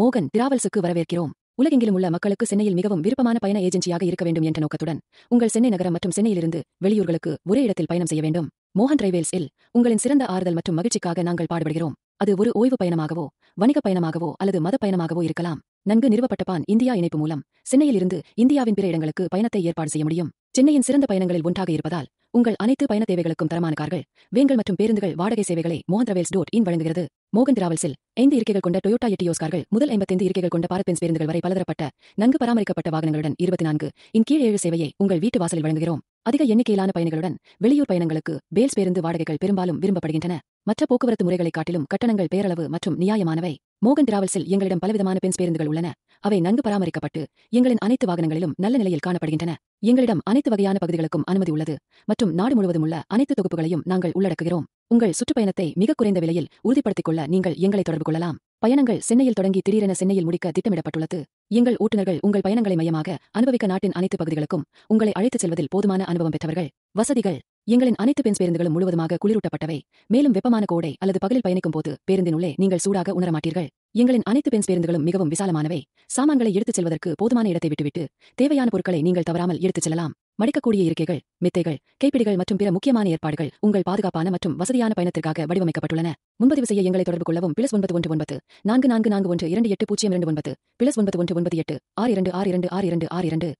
மோகன் டிராவல்ஸுக்கு வரவேற்கிறோம் உலகெங்கிலும் உள்ள மக்களுக்கு சென்னையில் மிகவும் விருப்பமான பயண ஏஜென்சியாக இருக்க வேண்டும் என்ற நோக்கத்துடன் உங்கள் சென்னை நகரம் மற்றும் சென்னையிலிருந்து வெளியூர்களுக்கு ஒரே இடத்தில் பயணம் செய்ய வேண்டும் மோகன் டிரைவேல்ஸ் இல் உங்களின் சிறந்த ஆறுதல் மற்றும் மகிழ்ச்சிக்காக நாங்கள் பாடுபடுகிறோம் அது ஒரு ஓய்வு பயணமாகவோ வணிக பயணமாகவோ அல்லது மத பயணமாகவோ இருக்கலாம் நன்கு நிறுவப்பட்ட பான் இந்தியா இணைப்பு மூலம் சென்னையில் இருந்து இந்தியாவின் பிற இடங்களுக்கு பயணத்தை ஏற்பாடு செய்ய முடியும் சென்னையின் சிறந்த பயணங்களில் ஒன்றாக இருப்பதால் உங்கள் அனைத்து பயண தேவைகளுக்கும் தரமான கார்கள் வேங்கள் மற்றும் பேருந்துகள் வாடகை சேவைகளை மோகன் திராவல்ஸ் இன் வழங்குகிறது மோகன் திராவல்ஸில் ஐந்து இருக்கைகள் கொண்ட டொயோட்டா எட்டியோஸ் கார்கள் முதல் ஐம்பத்தைந்து இருக்கைகள் கொண்ட பாரப்பென்ஸ் பேருந்துகள் வரை பலதரப்பட்ட நன்கு பராமரிக்கப்பட்ட வாகனங்களுடன் இருபத்தி நான்கு இன் கீழ் ஏழு சேவையை உங்கள் வீட்டு வாசலில் வழங்குகிறோம் அதிக எண்ணிக்கையிலான பயணிகளுடன் வெளியூர் பயணங்களுக்கு பேல்ஸ் பேருந்து வாடகைகள் பெரும்பாலும் விரும்பப்படுகின்றன மற்ற போக்குவரத்து முறைகளை காட்டிலும் கட்டணங்கள் பேரளவு மற்றும் நியாயமானவை மோகன் டிராவல்ஸில் எங்களிடம் பலவிதமான பென்ஸ் பேருந்துகள் உள்ளன அவை நன்கு பராமரிக்கப்பட்டு எங்களின் அனைத்து வாகனங்களிலும் நல்ல நிலையில் காணப்படுகின்றன எங்களிடம் அனைத்து வகையான பகுதிகளுக்கும் அனுமதி உள்ளது மற்றும் நாடு முழுவதும் உள்ள அனைத்து தொகுப்புகளையும் நாங்கள் உள்ளடக்குகிறோம் உங்கள் சுற்றுப்பயணத்தை மிக குறைந்த விலையில் உறுதிப்படுத்திக் கொள்ள நீங்கள் எங்களை தொடர்பு கொள்ளலாம் பயணங்கள் சென்னையில் தொடங்கி திடீரென சென்னையில் முடிக்க திட்டமிடப்பட்டுள்ளது எங்கள் ஓட்டுநர்கள் உங்கள் பயணங்களை மையமாக அனுபவிக்க நாட்டின் அனைத்து பகுதிகளுக்கும் உங்களை அழைத்துச் செல்வதில் போதுமான அனுபவம் பெற்றவர்கள் வசதிகள் எங்களின் அனைத்து பெண் பேருந்துகளும் முழுவதுமாக குளிரூட்டப்பட்டவை மேலும் வெப்பமான கோடை அல்லது பகலில் பயணிக்கும் போது பேருந்தின் உள்ளே நீங்கள் சூடாக உணரமாட்டீர்கள் எங்களின் அனைத்து பெண் பேருந்துகளும் மிகவும் விசாலமானவை சாமான்களை எடுத்துச் செல்வதற்கு போதுமான இடத்தை விட்டுவிட்டு தேவையான பொருட்களை நீங்கள் தவறாமல் எடுத்துச் செல்லலாம் மடிக்கக்கூடிய இருக்கைகள் மெத்தைகள் கைப்பிடிகள் மற்றும் பிற முக்கியமான ஏற்பாடுகள் உங்கள் பாதுகாப்பான மற்றும் வசதியான பயணத்திற்காக வடிவமைக்கப்பட்டுள்ளன முன்பதிவு செய்ய எங்களை தொடர்பு கொள்ளவும் பிளஸ் ஒன்பது ஒன்று ஒன்பது நான்கு நான்கு நான்கு ஒன்று இரண்டு எட்டு பூஜ்ஜியம் இரண்டு ஒன்பது பிளஸ் ஒன்பது ஒன்று ஒன்பது எட்டு ஆறு இரண்டு ஆறு இரண்டு ஆறு இரண்டு ஆறு இரண்டு